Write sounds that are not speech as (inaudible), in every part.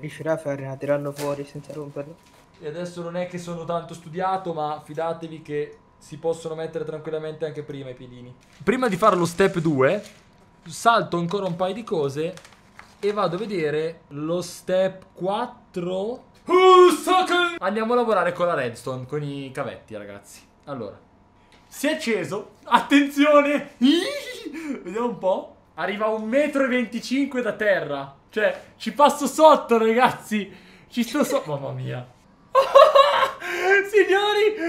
riuscirà a farne a tirarlo fuori senza romperlo. E adesso non è che sono tanto studiato, ma fidatevi che si possono mettere tranquillamente anche prima i piedini. Prima di fare lo step 2, salto ancora un paio di cose e vado a vedere lo step 4. Andiamo a lavorare con la redstone, con i cavetti, ragazzi. Allora, si è acceso. Attenzione! Vediamo un po'. Arriva a 1,25 m da terra. Cioè, ci passo sotto, ragazzi. Ci sto sotto. Mamma mia. (laughs) Signori! (laughs)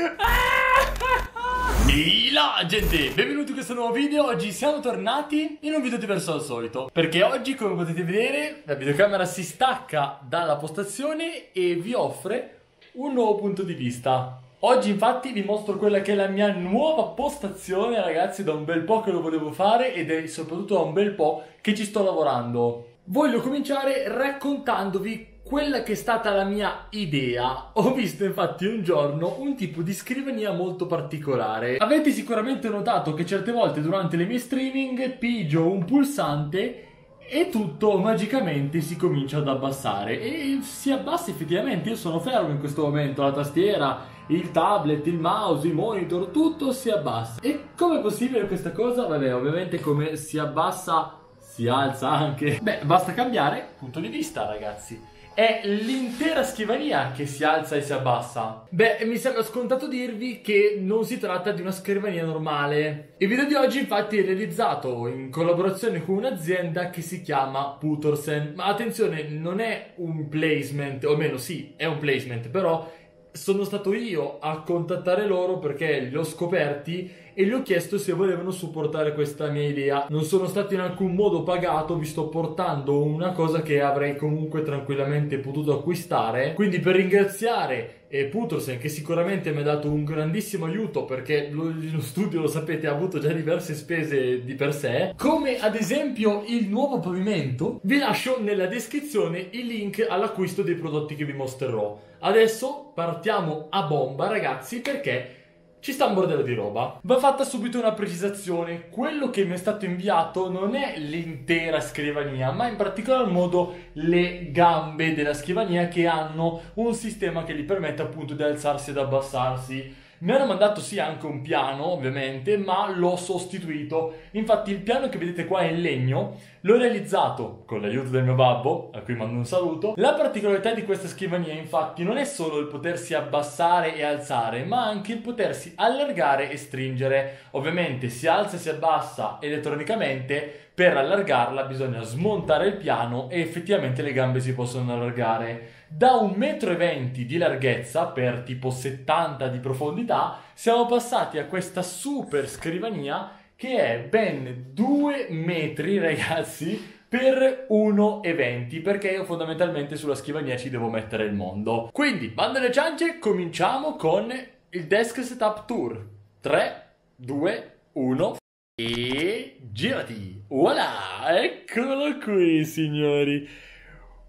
Ehi gente, benvenuti in questo nuovo video, oggi siamo tornati in un video diverso dal solito Perché oggi come potete vedere la videocamera si stacca dalla postazione e vi offre un nuovo punto di vista Oggi infatti vi mostro quella che è la mia nuova postazione ragazzi, da un bel po' che lo volevo fare ed è soprattutto da un bel po' che ci sto lavorando voglio cominciare raccontandovi quella che è stata la mia idea. Ho visto infatti un giorno un tipo di scrivania molto particolare. Avete sicuramente notato che certe volte durante le mie streaming pigio un pulsante e tutto magicamente si comincia ad abbassare e si abbassa effettivamente, io sono fermo in questo momento, la tastiera, il tablet, il mouse, il monitor, tutto si abbassa. E com'è possibile questa cosa? Vabbè, ovviamente come si abbassa si alza anche. Beh, basta cambiare punto di vista, ragazzi. È l'intera scrivania che si alza e si abbassa. Beh, mi sembra scontato dirvi che non si tratta di una scrivania normale. Il video di oggi, infatti, è realizzato in collaborazione con un'azienda che si chiama Putorsen. Ma attenzione, non è un placement, o almeno sì, è un placement, però sono stato io a contattare loro perché li ho scoperti e gli ho chiesto se volevano supportare questa mia idea. Non sono stato in alcun modo pagato, vi sto portando una cosa che avrei comunque tranquillamente potuto acquistare. Quindi per ringraziare e Putrosen che sicuramente mi ha dato un grandissimo aiuto perché lo, lo, studio lo sapete ha avuto già diverse spese di per sé come ad esempio il nuovo pavimento vi lascio nella descrizione il link all'acquisto dei prodotti che vi mostrerò adesso partiamo a bomba ragazzi perché ci sta un bordello di roba. Va fatta subito una precisazione. Quello che mi è stato inviato non è l'intera scrivania, ma in particolar modo le gambe della scrivania che hanno un sistema che gli permette appunto di alzarsi ed abbassarsi mi hanno mandato sì anche un piano, ovviamente, ma l'ho sostituito. Infatti il piano che vedete qua è in legno l'ho realizzato con l'aiuto del mio babbo, a cui mando un saluto. La particolarità di questa scrivania, infatti, non è solo il potersi abbassare e alzare, ma anche il potersi allargare e stringere. Ovviamente si alza e si abbassa elettronicamente, per allargarla bisogna smontare il piano e effettivamente le gambe si possono allargare da 1,20 m di larghezza per tipo 70 di profondità, siamo passati a questa super scrivania che è ben 2 metri, ragazzi, per 1,20 perché io fondamentalmente sulla scrivania ci devo mettere il mondo. Quindi, bando alle ciance, cominciamo con il desk setup tour. 3, 2, 1 e girati! Voilà! Eccolo qui, signori!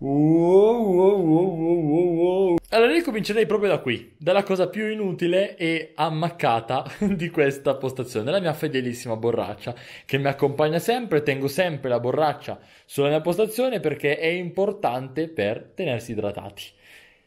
Wow, wow, wow, wow, wow, Allora io comincerei proprio da qui, dalla cosa più inutile e ammaccata (laughs) di questa postazione, la mia fedelissima borraccia che mi accompagna sempre, tengo sempre la borraccia sulla mia postazione perché è importante per tenersi idratati.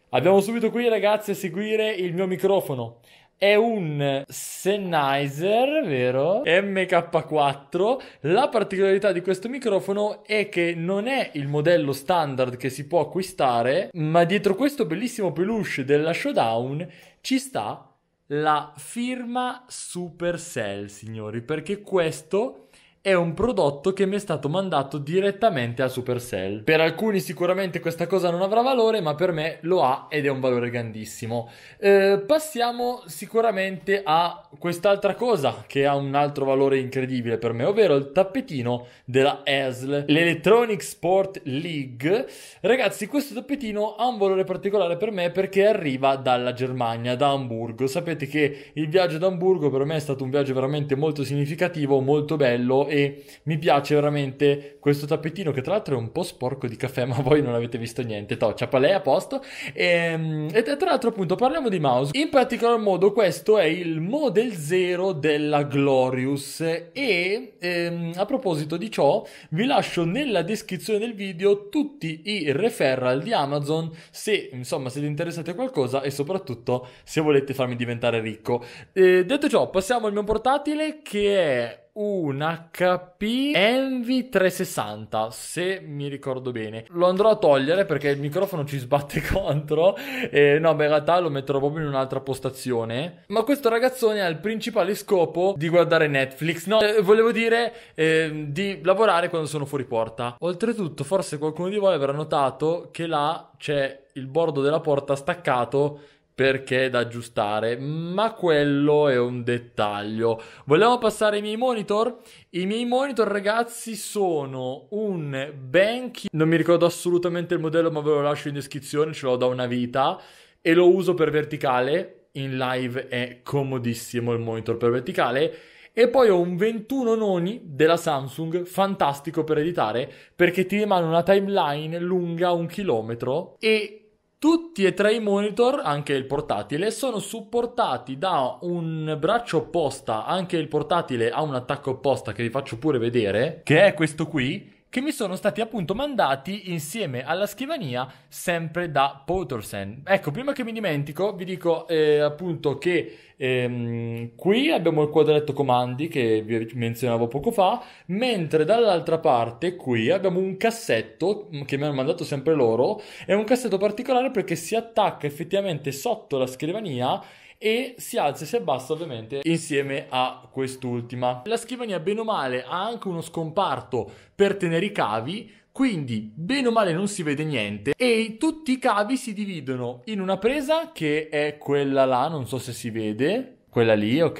Abbiamo subito qui ragazzi a seguire il mio microfono, è un Sennheiser, vero? MK4. La particolarità di questo microfono è che non è il modello standard che si può acquistare, ma dietro questo bellissimo peluche della Showdown ci sta la firma Supercell, signori, perché questo è un prodotto che mi è stato mandato direttamente a Supercell. Per alcuni sicuramente questa cosa non avrà valore, ma per me lo ha ed è un valore grandissimo. Eh, passiamo sicuramente a quest'altra cosa che ha un altro valore incredibile per me, ovvero il tappetino della ESL, l'Electronic Sport League. Ragazzi, questo tappetino ha un valore particolare per me perché arriva dalla Germania, da Hamburgo. Sapete che il viaggio ad Hamburgo per me è stato un viaggio veramente molto significativo, molto bello e mi piace veramente questo tappetino che tra l'altro è un po' sporco di caffè (laughs) ma voi non avete visto niente, to, ciapalè a posto ehm, e, e tra l'altro appunto parliamo di mouse, in particolar modo questo è il Model 0 della Glorious e ehm, a proposito di ciò vi lascio nella descrizione del video tutti i referral di Amazon se insomma siete interessati a qualcosa e soprattutto se volete farmi diventare ricco. Eh, detto ciò, passiamo al mio portatile che è un HP Envy 360, se mi ricordo bene. Lo andrò a togliere perché il microfono ci sbatte (laughs) contro. E no, beh, in realtà lo metterò proprio in un'altra postazione. Ma questo ragazzone ha il principale scopo di guardare Netflix. No, eh, volevo dire eh, di lavorare quando sono fuori porta. Oltretutto, forse qualcuno di voi avrà notato che là c'è il bordo della porta staccato perché da aggiustare, ma quello è un dettaglio. Vogliamo passare ai miei monitor? I miei monitor, ragazzi, sono un Benchi, non mi ricordo assolutamente il modello, ma ve lo lascio in descrizione, ce l'ho da una vita e lo uso per verticale. In live è comodissimo il monitor per verticale. E poi ho un 21 noni della Samsung, fantastico per editare, perché ti rimane una timeline lunga un chilometro e tutti e tre i monitor, anche il portatile, sono supportati da un braccio opposta, anche il portatile ha un attacco opposta che vi faccio pure vedere, che è questo qui, che mi sono stati appunto mandati insieme alla scrivania sempre da Pottersen. Ecco, prima che mi dimentico, vi dico eh, appunto che Ehm, qui abbiamo il quadretto comandi che vi menzionavo poco fa, mentre dall'altra parte qui abbiamo un cassetto mm, che mi hanno mandato sempre loro, è un cassetto particolare perché si attacca effettivamente sotto la scrivania e si alza e si abbassa ovviamente insieme a quest'ultima. La scrivania bene o male ha anche uno scomparto per tenere i cavi, quindi, bene o male, non si vede niente e tutti i cavi si dividono in una presa che è quella là, non so se si vede, quella lì, ok?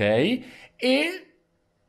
E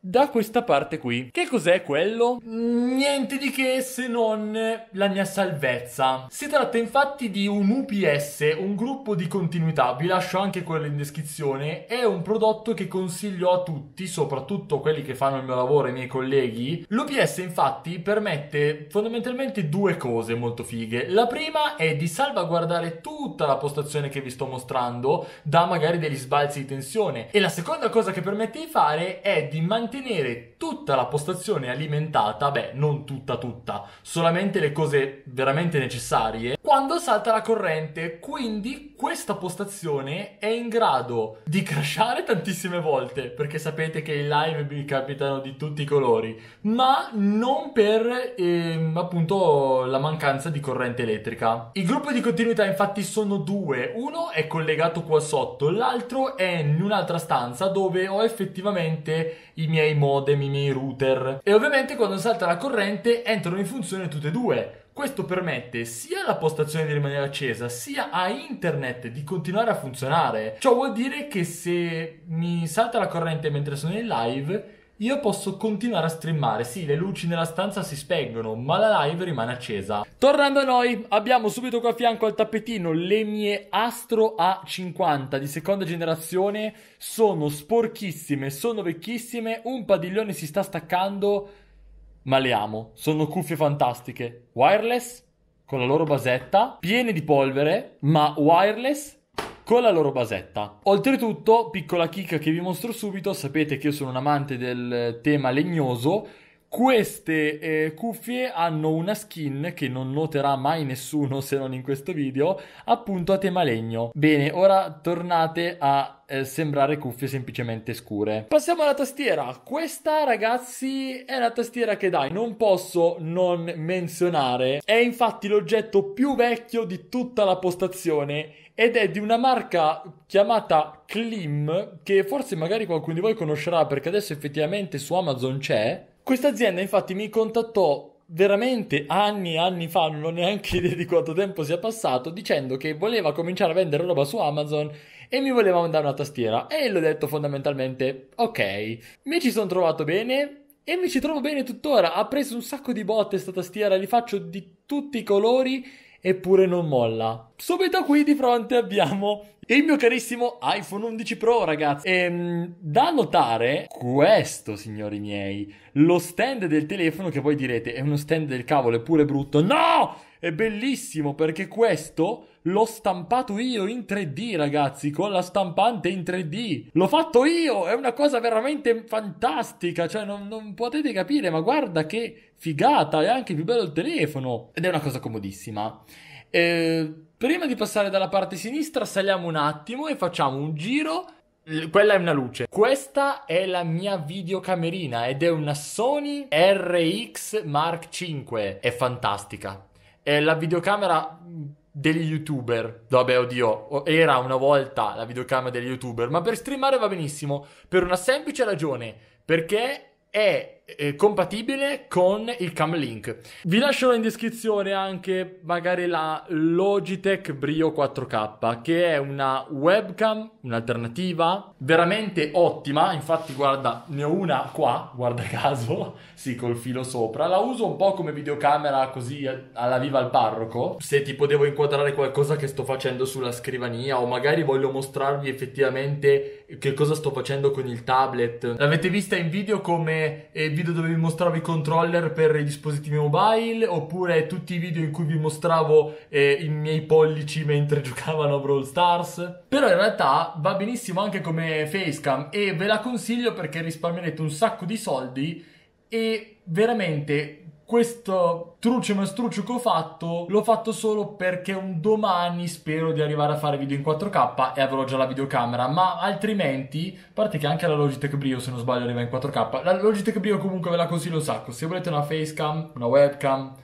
da questa parte qui. Che cos'è quello? Niente di che se non la mia salvezza. Si tratta infatti di un UPS, un gruppo di continuità, vi lascio anche quello in descrizione, è un prodotto che consiglio a tutti, soprattutto quelli che fanno il mio lavoro e i miei colleghi. L'UPS infatti permette fondamentalmente due cose molto fighe. La prima è di salvaguardare tutta la postazione che vi sto mostrando da magari degli sbalzi di tensione e la seconda cosa che permette di fare è di mantenere mantenere tutta la postazione alimentata, beh, non tutta tutta, solamente le cose veramente necessarie, quando salta la corrente. Quindi questa postazione è in grado di crashare tantissime volte, perché sapete che in live mi capitano di tutti i colori, ma non per eh, appunto la mancanza di corrente elettrica. Il gruppo di continuità infatti sono due, uno è collegato qua sotto, l'altro è in un'altra stanza dove ho effettivamente i miei miei modem, i miei router. E ovviamente quando salta la corrente entrano in funzione tutte e due. Questo permette sia alla postazione di rimanere accesa, sia a internet di continuare a funzionare. Ciò vuol dire che se mi salta la corrente mentre sono in live, io posso continuare a streamare, sì, le luci nella stanza si spengono, ma la live rimane accesa. Tornando a noi, abbiamo subito qua a fianco al tappetino le mie Astro A50 di seconda generazione. Sono sporchissime, sono vecchissime, un padiglione si sta staccando, ma le amo. Sono cuffie fantastiche. Wireless, con la loro basetta, piene di polvere, ma wireless con la loro basetta. Oltretutto, piccola chicca che vi mostro subito, sapete che io sono un amante del tema legnoso. Queste eh, cuffie hanno una skin che non noterà mai nessuno se non in questo video, appunto a tema legno. Bene, ora tornate a eh, sembrare cuffie semplicemente scure. Passiamo alla tastiera. Questa, ragazzi, è la tastiera che dai, non posso non menzionare. È infatti l'oggetto più vecchio di tutta la postazione ed è di una marca chiamata Klim che forse magari qualcuno di voi conoscerà perché adesso effettivamente su Amazon c'è. Questa azienda infatti mi contattò veramente anni e anni fa, non ho neanche idea di quanto tempo sia passato, dicendo che voleva cominciare a vendere roba su Amazon e mi voleva mandare una tastiera. E l'ho detto fondamentalmente, ok, mi ci sono trovato bene e mi ci trovo bene tuttora. Ha preso un sacco di botte sta tastiera, li faccio di tutti i colori eppure non molla. Subito qui di fronte abbiamo il mio carissimo iPhone 11 Pro, ragazzi. E, ehm, da notare questo, signori miei, lo stand del telefono che voi direte è uno stand del cavolo, è pure brutto. No! È bellissimo perché questo L'ho stampato io in 3D, ragazzi, con la stampante in 3D. L'ho fatto io! È una cosa veramente fantastica. Cioè, non, non potete capire, ma guarda che figata! È anche più bello il telefono. Ed è una cosa comodissima. Eh, prima di passare dalla parte sinistra, saliamo un attimo e facciamo un giro. Eh, quella è una luce. Questa è la mia videocamerina ed è una Sony RX Mark V. È fantastica. È la videocamera degli youtuber. Vabbè, oddio, era una volta la videocamera degli youtuber, ma per streamare va benissimo per una semplice ragione, perché è compatibile con il Cam Link. Vi lascio in descrizione anche magari la Logitech Brio 4K, che è una webcam, un'alternativa veramente ottima. Infatti, guarda, ne ho una qua, guarda caso, (laughs) sì, col filo sopra. La uso un po' come videocamera così eh, alla viva al parroco. Se tipo devo inquadrare qualcosa che sto facendo sulla scrivania o magari voglio mostrarvi effettivamente che cosa sto facendo con il tablet. L'avete vista in video come eh, video dove vi mostravo i controller per i dispositivi mobile oppure tutti i video in cui vi mostravo eh, i miei pollici mentre (laughs) giocavano a Brawl Stars. Però in realtà va benissimo anche come facecam e ve la consiglio perché risparmierete un sacco di soldi e veramente questo truccio ma struccio che ho fatto l'ho fatto solo perché un domani spero di arrivare a fare video in 4K e avrò già la videocamera, ma altrimenti, a parte che anche la Logitech Brio se non sbaglio arriva in 4K, la Logitech Brio comunque ve la consiglio un sacco, se volete una facecam, una webcam,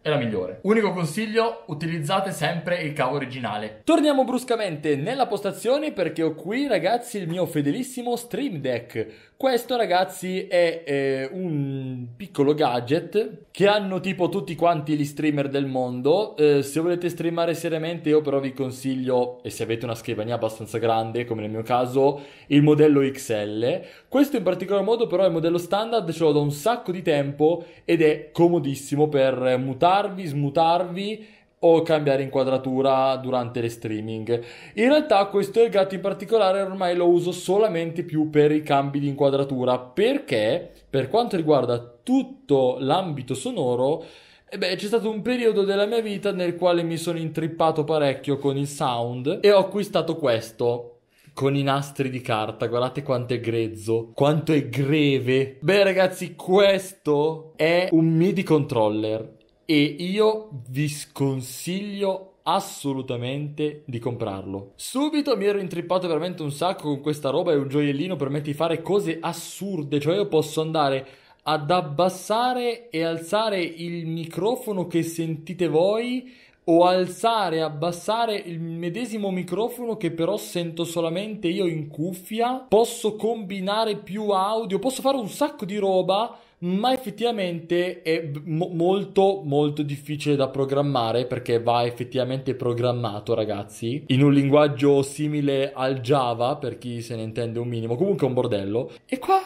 è la migliore. Unico consiglio, utilizzate sempre il cavo originale. Torniamo bruscamente nella postazione perché ho qui ragazzi il mio fedelissimo Stream Deck questo ragazzi è eh, un piccolo gadget che hanno tipo tutti quanti gli streamer del mondo. Eh, se volete streamare seriamente io però vi consiglio, e se avete una scrivania abbastanza grande come nel mio caso, il modello XL. Questo in particolar modo però è il modello standard, ce l'ho da un sacco di tempo ed è comodissimo per mutarvi, smutarvi o cambiare inquadratura durante le streaming. In realtà questo elgato in particolare ormai lo uso solamente più per i cambi di inquadratura perché per quanto riguarda tutto l'ambito sonoro e eh beh, c'è stato un periodo della mia vita nel quale mi sono intrippato parecchio con il sound e ho acquistato questo con i nastri di carta. Guardate quanto è grezzo, quanto è greve. Beh, ragazzi, questo è un MIDI controller e io vi sconsiglio assolutamente di comprarlo. Subito mi ero intrippato veramente un sacco con questa roba, è un gioiellino, permette di fare cose assurde, cioè io posso andare ad abbassare e alzare il microfono che sentite voi o alzare e abbassare il medesimo microfono che però sento solamente io in cuffia, posso combinare più audio, posso fare un sacco di roba ma effettivamente è mo- molto molto difficile da programmare perché va effettivamente programmato ragazzi in un linguaggio simile al Java per chi se ne intende un minimo comunque è un bordello e qua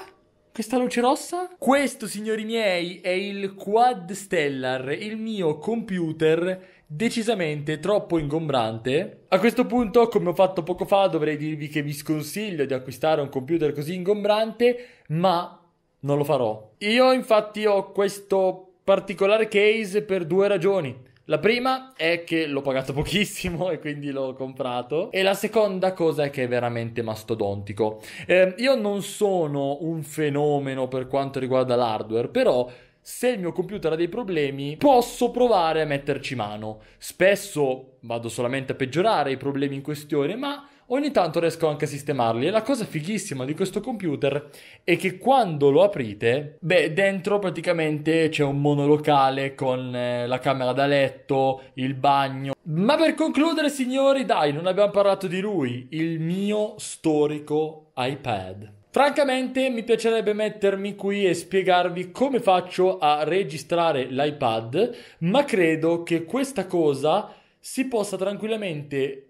questa luce rossa? Questo, signori miei, è il Quad Stellar, il mio computer decisamente troppo ingombrante. A questo punto, come ho fatto poco fa, dovrei dirvi che vi sconsiglio di acquistare un computer così ingombrante, ma non lo farò. Io infatti ho questo particolare case per due ragioni. La prima è che l'ho pagato (laughs) pochissimo e quindi l'ho comprato. E la seconda cosa è che è veramente mastodontico. Eh, io non sono un fenomeno per quanto riguarda l'hardware, però se il mio computer ha dei problemi, posso provare a metterci mano. Spesso vado solamente a peggiorare i problemi in questione, ma ogni tanto riesco anche a sistemarli. E la cosa fighissima di questo computer è che quando lo aprite, beh, dentro praticamente c'è un monolocale con eh, la camera da letto, il bagno. Ma per concludere, signori, dai, non abbiamo parlato di lui, il mio storico iPad. Francamente mi piacerebbe mettermi qui e spiegarvi come faccio a registrare l'iPad, ma credo che questa cosa si possa tranquillamente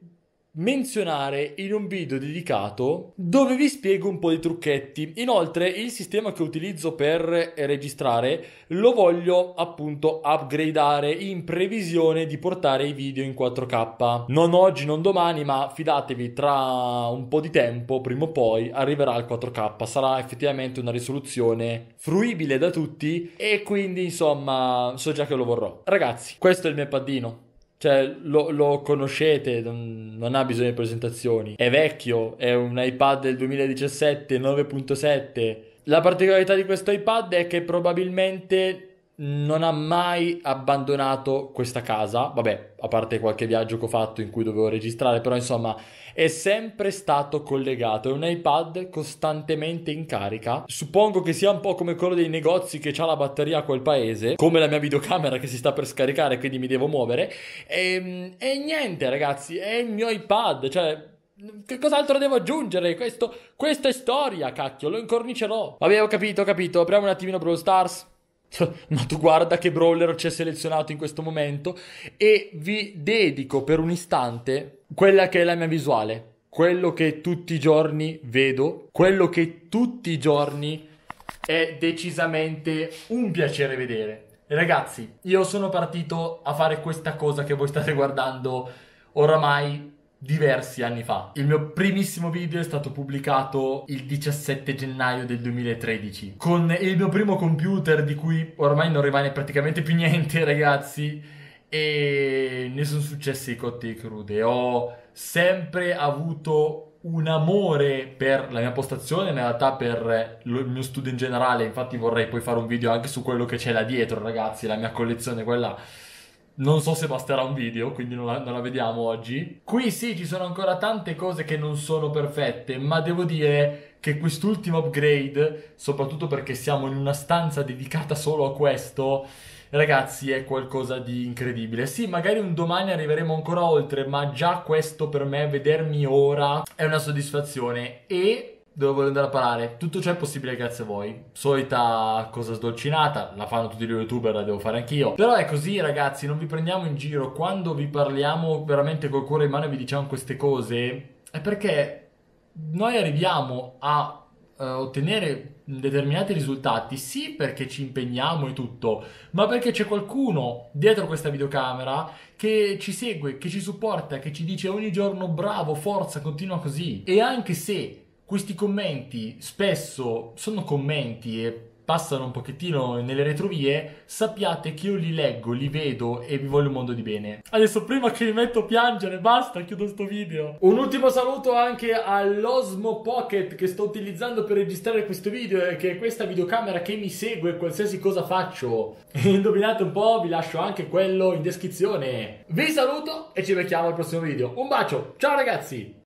menzionare in un video dedicato dove vi spiego un po' di trucchetti. Inoltre il sistema che utilizzo per registrare lo voglio appunto upgradare in previsione di portare i video in 4K. Non oggi, non domani, ma fidatevi, tra un po' di tempo, prima o poi, arriverà il 4K. Sarà effettivamente una risoluzione fruibile da tutti e quindi insomma so già che lo vorrò. Ragazzi, questo è il mio paddino. Cioè, lo, lo conoscete, non, non, ha bisogno di presentazioni. È vecchio, è un iPad del 2017, 9.7. La particolarità di questo iPad è che probabilmente non ha mai abbandonato questa casa, vabbè, a parte qualche viaggio che ho fatto in cui dovevo registrare, però insomma è sempre stato collegato, è un iPad costantemente in carica, suppongo che sia un po' come quello dei negozi che ha la batteria a quel paese, come la mia videocamera che si sta per scaricare, quindi mi devo muovere, e, ehm, e niente ragazzi, è il mio iPad, cioè che cos'altro devo aggiungere? Questo, questa è storia, cacchio, lo incornicerò. Vabbè, ho capito, ho capito. Apriamo un attimino Brawl Stars ma tu guarda che brawler ci c'è selezionato in questo momento e vi dedico per un istante quella che è la mia visuale, quello che tutti i giorni vedo, quello che tutti i giorni è decisamente un piacere vedere. Ragazzi, io sono partito a fare questa cosa che voi state guardando oramai diversi anni fa. Il mio primissimo video è stato pubblicato il 17 gennaio del 2013 con il mio primo computer di cui ormai non rimane praticamente più (laughs) niente, ragazzi, e ne sono successi cotti e crude. Ho sempre avuto un amore per la mia postazione, in realtà per il mio studio in generale, infatti vorrei poi fare un video anche su quello che c'è là dietro, ragazzi, la mia collezione quella non so se basterà un video, quindi non la, non la, vediamo oggi. Qui sì, ci sono ancora tante cose che non sono perfette, ma devo dire che quest'ultimo upgrade, soprattutto perché siamo in una stanza dedicata solo a questo, ragazzi, è qualcosa di incredibile. Sì, magari un domani arriveremo ancora oltre, ma già questo per me, vedermi ora, è una soddisfazione. E dove voglio andare a parlare? Tutto ciò è possibile grazie a voi. Solita cosa sdolcinata, la fanno tutti gli youtuber, la devo fare anch'io. Però è così, ragazzi, non vi prendiamo in giro. Quando vi parliamo veramente col cuore in mano e vi diciamo queste cose, è perché noi arriviamo a uh, ottenere determinati risultati, sì perché ci impegniamo e tutto, ma perché c'è qualcuno dietro questa videocamera che ci segue, che ci supporta, che ci dice ogni giorno bravo, forza, continua così. E anche se questi commenti spesso sono commenti e passano un pochettino nelle retrovie, sappiate che io li leggo, li vedo e vi voglio un mondo di bene. Adesso prima che mi metto a piangere, basta, chiudo sto video. Un ultimo saluto anche all'Osmo Pocket che sto utilizzando per registrare questo video e che è questa videocamera che mi segue qualsiasi cosa faccio. (laughs) indovinate un po', vi lascio anche quello in descrizione. Vi saluto e ci becchiamo al prossimo video. Un bacio, ciao ragazzi!